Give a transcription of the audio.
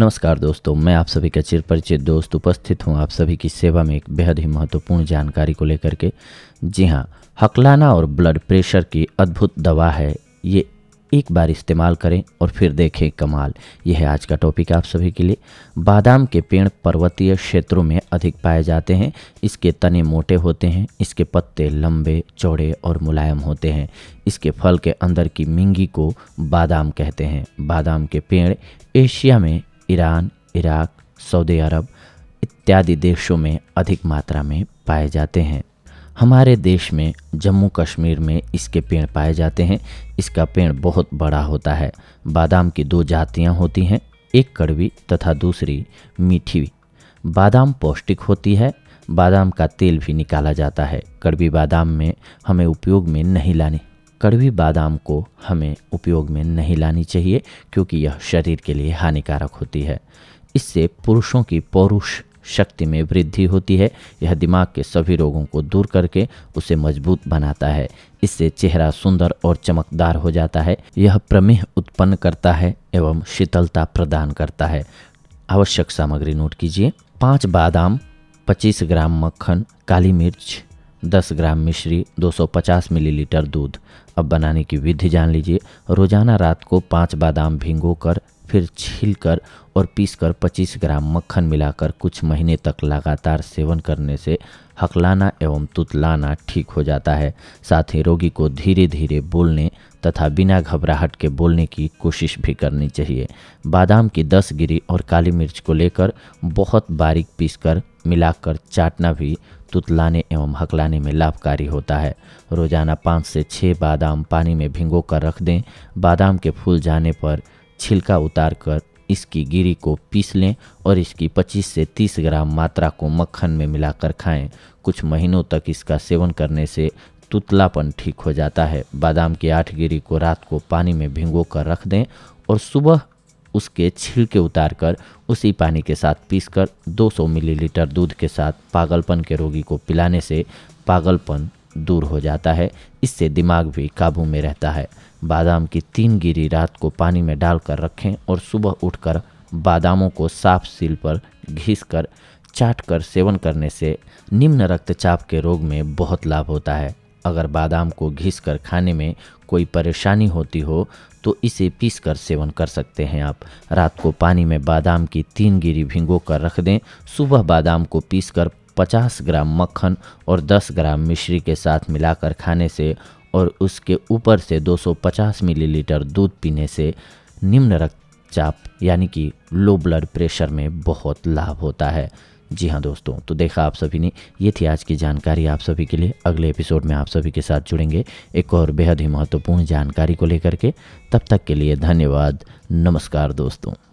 नमस्कार दोस्तों मैं आप सभी का चिर परिचित दोस्त उपस्थित हूँ आप सभी की सेवा में एक बेहद ही महत्वपूर्ण जानकारी को लेकर के जी हाँ हकलाना और ब्लड प्रेशर की अद्भुत दवा है ये एक बार इस्तेमाल करें और फिर देखें कमाल यह है आज का टॉपिक आप सभी के लिए बादाम के पेड़ पर्वतीय क्षेत्रों में अधिक पाए जाते हैं इसके तने मोटे होते हैं इसके पत्ते लंबे चौड़े और मुलायम होते हैं इसके फल के अंदर की मिंगी को बादाम कहते हैं बादाम के पेड़ एशिया में ईरान इराक सऊदी अरब इत्यादि देशों में अधिक मात्रा में पाए जाते हैं हमारे देश में जम्मू कश्मीर में इसके पेड़ पाए जाते हैं इसका पेड़ बहुत बड़ा होता है बादाम की दो जातियाँ होती हैं एक कड़वी तथा दूसरी मीठी बादाम पौष्टिक होती है बादाम का तेल भी निकाला जाता है कड़वी बादाम में हमें उपयोग में नहीं लानी कड़वी बादाम को हमें उपयोग में नहीं लानी चाहिए क्योंकि यह शरीर के लिए हानिकारक होती है इससे पुरुषों की पौरुष शक्ति में वृद्धि होती है यह दिमाग के सभी रोगों को दूर करके उसे मजबूत बनाता है इससे चेहरा सुंदर और चमकदार हो जाता है यह प्रमेह उत्पन्न करता है एवं शीतलता प्रदान करता है आवश्यक सामग्री नोट कीजिए पाँच बादाम 25 ग्राम मक्खन काली मिर्च 10 ग्राम मिश्री 250 मिलीलीटर दूध अब बनाने की विधि जान लीजिए रोजाना रात को पाँच बादाम भिंगो कर फिर छील कर और पीस कर पच्चीस ग्राम मक्खन मिलाकर कुछ महीने तक लगातार सेवन करने से हकलाना एवं तुतलाना ठीक हो जाता है साथ ही रोगी को धीरे धीरे बोलने तथा बिना घबराहट के बोलने की कोशिश भी करनी चाहिए बादाम की दस गिरी और काली मिर्च को लेकर बहुत बारीक पीसकर मिलाकर चाटना भी तुत लाने एवं हकलाने में लाभकारी होता है रोजाना पाँच से छः बादाम पानी में भिंगो कर रख दें बादाम के फूल जाने पर छिलका उतार कर इसकी गिरी को पीस लें और इसकी 25 से 30 ग्राम मात्रा को मक्खन में मिलाकर खाएं कुछ महीनों तक इसका सेवन करने से तुतलापन ठीक हो जाता है बादाम की आठ गिरी को रात को पानी में भिंगो कर रख दें और सुबह उसके छिलके उतारकर उसी पानी के साथ पीसकर 200 मिलीलीटर दूध के साथ पागलपन के रोगी को पिलाने से पागलपन दूर हो जाता है इससे दिमाग भी काबू में रहता है बादाम की तीन गिरी रात को पानी में डालकर रखें और सुबह उठकर बादामों को साफ सील पर घिस कर चाट कर सेवन करने से निम्न रक्तचाप के रोग में बहुत लाभ होता है अगर बादाम को घिस कर खाने में कोई परेशानी होती हो तो इसे पीस कर सेवन कर सकते हैं आप रात को पानी में बादाम की तीन गिरी भिंगो कर रख दें सुबह बादाम को पीस कर पचास ग्राम मक्खन और दस ग्राम मिश्री के साथ मिलाकर खाने से और उसके ऊपर से 250 मिलीलीटर दूध पीने से निम्न रक्तचाप यानी कि लो ब्लड प्रेशर में बहुत लाभ होता है जी हाँ दोस्तों तो देखा आप सभी ने ये थी आज की जानकारी आप सभी के लिए अगले एपिसोड में आप सभी के साथ जुड़ेंगे एक और बेहद ही महत्वपूर्ण जानकारी को लेकर के तब तक के लिए धन्यवाद नमस्कार दोस्तों